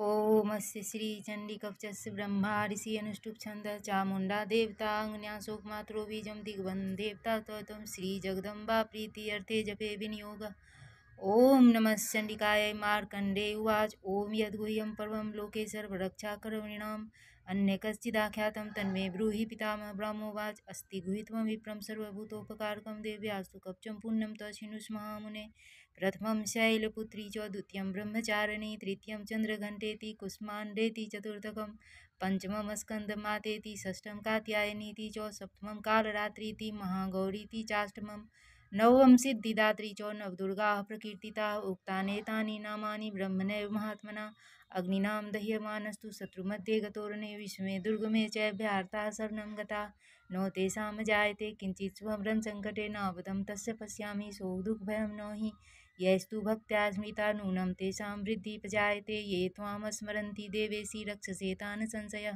चंडी अस्य ब्रह्मा ऋषि छंद चामुंडा देवता तो तुम श्री जगदम्बा श्रीजगदम्बा अर्थे जपे विनियोग ओम नमः चंडिकाय मारकंडे उवाच ॐ यदुम पर्व लोके सर्वरक्षाकरविणां अन्य कश्चिदाख्यातं तन्मे ब्रूहि पितामह ब्राह्मोवाच अस्ति सर्वभूतोपकारक विप्रं सर्वभूतोपकारकं पुण्यम तो शिनुष्मा मुने प्रथम शैलपुत्री च द्वितीयं ब्रह्मचारिणी तृतीयं चन्द्रघण्टेति चतुर्थक पंचम स्कंद मातेति षष्ठं कात्यायनीति चौ सप्तम कालरात्रीति महागौरीति चाष्टम नववंसि दिदात्रिचो नवदुर्गाः प्रकीर्तिताः उक्तानि तानि नामानि ब्रह्मणैव महात्मना दह्यमस्तु शत्रु शत्रुमध्ये गतोरणे विश्व दुर्गमे में भ्यार्ताः शरण गता नो तेषा जायते किञ्चित् स्वमरं सङ्कटे नावतं तस्य पश्यामि सौदुःखभयं नो हि यस्तु भक्त्या स्मृता नूनं तेषां वृद्धि जायते ये तामस्मती देवेशि रक्षसे संशय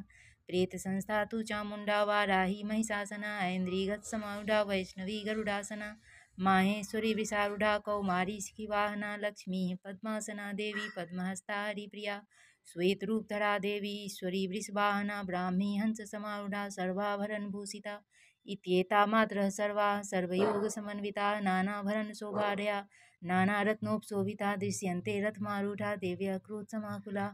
प्रेत संस्था तु चामुण्डा वाराही महिषासना ऐन्द्रीगत्समारुडा वैष्णवी गरुडासना माहेश्वरी विशारुढा कौमारी वाहना लक्ष्मी पद्मासना देवी पद्महस्ता हरिप्रिया रूपधरा देवी ईश्वरी वृषवाहना ब्राह्मी हंस समारूढ़ा सर्वाभरण भूषिता इत्येता मात्र सर्वा सर्वयोग समन्विता नानाभरण शोभारया नानारत्नोपशोभिता दृश्यन्ते रथमारूढ़ा देव्य क्रोध समाकुला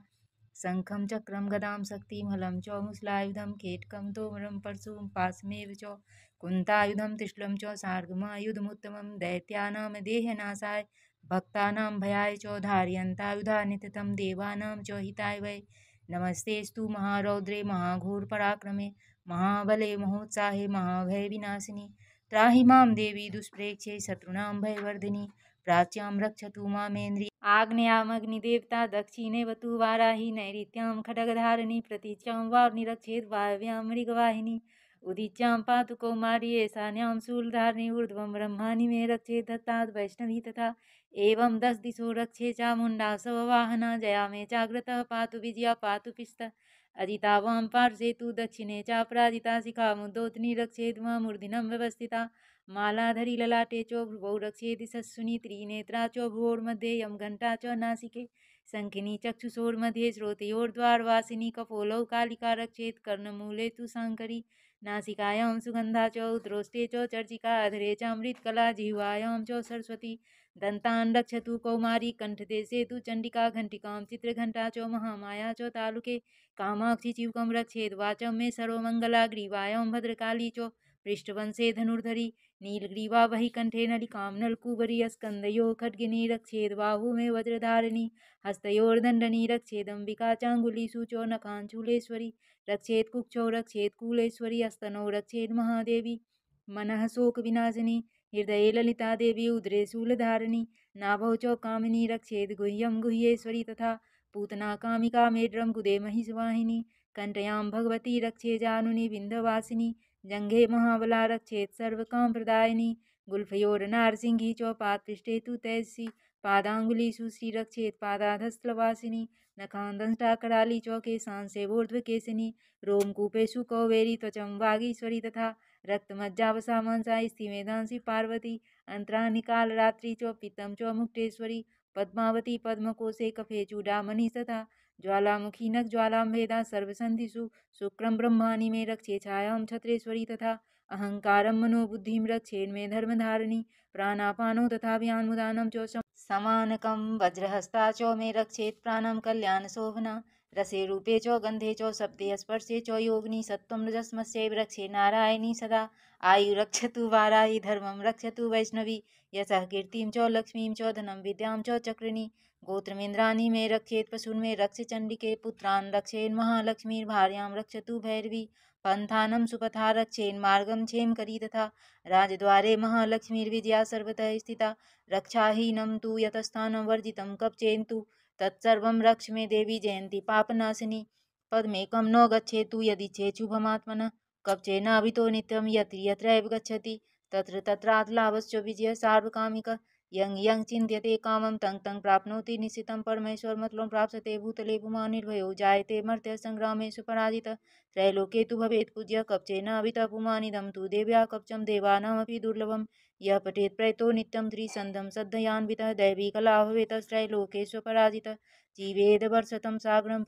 शंखम चक्रम गदाम शक्तिमलम चौ मुसलायुधम खेटकम तोमरम परशुं पासमेव चौ कुन्तायुधं त्रिशूलं च उत्तम दैत्यानाम देहनाशाय भक्तानां भयाय च धारयन्तायुधानि ततं देवानां च हिताय वै नमस्तेस्तु महारौद्रे महाघोरपराक्रमे महाबले महोत्साहे महाभयविनाशिनि त्राहि मां देवी दुष्प्रेक्षे शत्रुनाम भयवर्धिनि प्राच्यां रक्षतु मामेन्द्रिय आग्नेयामग्निदेवता दक्षिणे वतु वाराही नैऋत्यां खड्गधारिणी प्रतीच्यां वा निरक्षेद वायव्यां मृगवाहिनी उदीच्यां पातु कौमारी सान्यां शूलधारिणी ऊर्ध्वं ब्रह्माणि मे रक्षे दत्ता वैष्णवी तथा एवं दस दिशो रक्षे मुंडा स्ववाहना जया मे जाग्रतः पातु विजया पातु पिस्त अजिता पार्शे तो तु दक्षिणे चापराजिता शिखा मुद्दोतनी रक्षेद् मूर्धिनं व्यवस्थिता मालाधरी ललाटे चो भ्रुवौ रक्षेदि सस्सुनी त्रिनेत्रा चो भ्रुवोर्मध्ये यम घंटा च नासिके शङ्किनी चक्षुषोर्मध्ये श्रोतयोर्द्वारवासिनी कपोलौ कालिका रक्षेत् कर्णमूले तु शाङ्करी नासिकायां सुगन्धा च उद्रोष्टे च चर्चिका अधरे च मृत्कला जिह्वायां च सरस्वती दन्तान् रक्षतु कौमारी कण्ठदेशे तु चण्डिका घण्टिकां चित्रघण्टा च महामाया च तालुके कामाक्षि चिवकं रक्षेद्वाचं मे सर्वमङ्गला ग्रीवायां भद्रकाली च पृष्ठवंशे धनुर्धरी नीलग्रीवा वही कंठे नलिकाम नलकुबरी स्कंदयो खड्गिनी रक्षेद बाहू में वज्रधारिणी रक्षेद अंबिका चांगुली सूचो नखांचूलेश्वरी रक्षेद कुक्षो रक्षेद कूलेश्वरी अस्तनो रक्षेद महादेवी मन शोक विनाशिनी हृदय ललिता देवी उद्रे शूलधारिणी नाभौ चौ कामिनी रक्षेद गुह्यम गुह्येश्वरी तथा पूतना कामिका मेड्रम गुदे महिषवाहिनी कंटयाम भगवती रक्षे जानुनी विंध्यवासिनी जङ्घे महाबलारक्षेत् सर्वकामप्रदायिनी गुल्फयोर्नारसिंही पृष्ठे तु तैसी पादाङ्गुलीषु श्रीरक्षेत् पादाधस्थलवासिनी नखान्दंष्टाकराली च केशांसेवोर्ध्वकेशिनी रोमकूपेषु कौवेरी त्वचम वागीश्वरी तथा स्थिति स्थिमेधांसि पार्वती रात्रि चौ पीतम चौ मुक्टेश्वरी पद्मावती पद्मकोशे कफे मनी तथा ज्वालामुखीनक ज्वालाम्भेदा सर्वसन्धिषु शुक्रम ब्रह्माणि मे रक्षे छायाम छत्रेश्वरी तथा मनोबुद्धि मनोबुद्धिं मे धर्मधारिणी प्राणापानो तथा व्यान्मुदानं च समानकम वज्रहस्ता च मे रक्षेत् कल्याण कल्याणशोभना रसे रूपे चो गंधे चो शब्दे स्पर्शे च योगिनी सत्वम रजस्मस्यैव रक्षे नारायणी सदा आयु रक्षतु वारायि धर्म रक्षतु वैष्णवी यश कीर्तिं चो लक्ष्मी चो धनम विद्यां चो चक्रिणी गोत्रमेन्द्राणी मे रक्षेत पशुन मे रक्ष चण्डिके पुत्रान् भार्यां रक्षतु भैरवी पंथान सुपथा रक्षेन्मार्गं करी तथा राजद्वारे महालक्ष्मीर्विजया सर्वतः स्थिता रक्षाहीनम तु यतस्थानं वर्जितं कब्चेन्तु तत्सर्व रक्ष मे देवी जयंती पापनाशिनी न गच्छे तो यदि चेच्छुभमात्मनः कवचे अभितो तो यत्र यत्रैव गच्छति तत्र तत्रात्लाभस्य विजय सार्वकामिकः यंग यंग चिंत्यते काम तंग तंग प्राप्नोति निशित परमेश्वर मतलब प्राप्त भूतले भूमा निर्भयो जायते मर्त्य संग्रामे सुपराजित त्रैलोके तु भवेत् पूज्य कब्चेन अभित पुमानिदम तो देव्या कवचम देवानमपि दुर्लभम यः पठेत् प्रयतो दैवी कलाभवेत सद्धयान्वितः दैविकलाभवेतस्त्रैलोकेश्वपराजितः जीवेद वर्षतम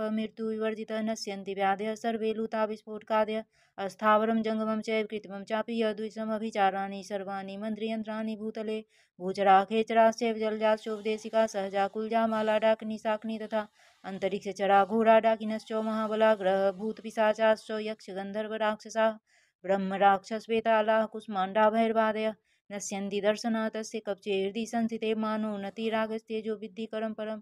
पर मृत्यु विवर्जित नश्यन्ति व्याधय सर्वे लुताविस्फोटकादयः अस्थावरम जंगमं चैव कृत्रिमं चापि यदृशमभिचाराणि सर्वाणि मन्त्रियन्त्राणि भूतले भूचराः खेचराश्चैव जलजाशोपदेशिका सहजा कुलजा माला डाकिनी शाकिनी तथा अन्तरिक्षचरा घोरा डाकिनश्चो महाबला ग्रहभूतपिशाचाश्च यक्षगन्धर्वराक्षसाः ब्रह्मराक्षसवेतालाः कुष्माण्डाभैर्वादयः नश्यन्ति दर्शनः तस्य हृदय संसिते मानो नतिरागस्ते जो विद्धि करम परम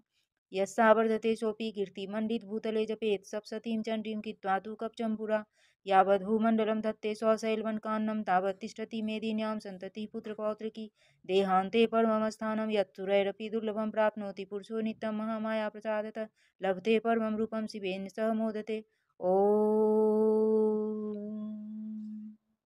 यस्सावर्धते सोऽपि कीर्तिमण्डितभूतले जपेत् सप्सतीं चण्डीं कित्वा तु कब्जं पुरा भूमंडलम धत्ते स्वशैलवनकान्नं तावत् तिष्ठति मेदिन्यां सन्ततिः देहांते परम परममस्थानं यत्सुरैरपि दुर्लभम प्राप्नोति पुरुषो महामाया महामायाप्रसादतः लभते परम रूपम शिवेन सह मोदते ओ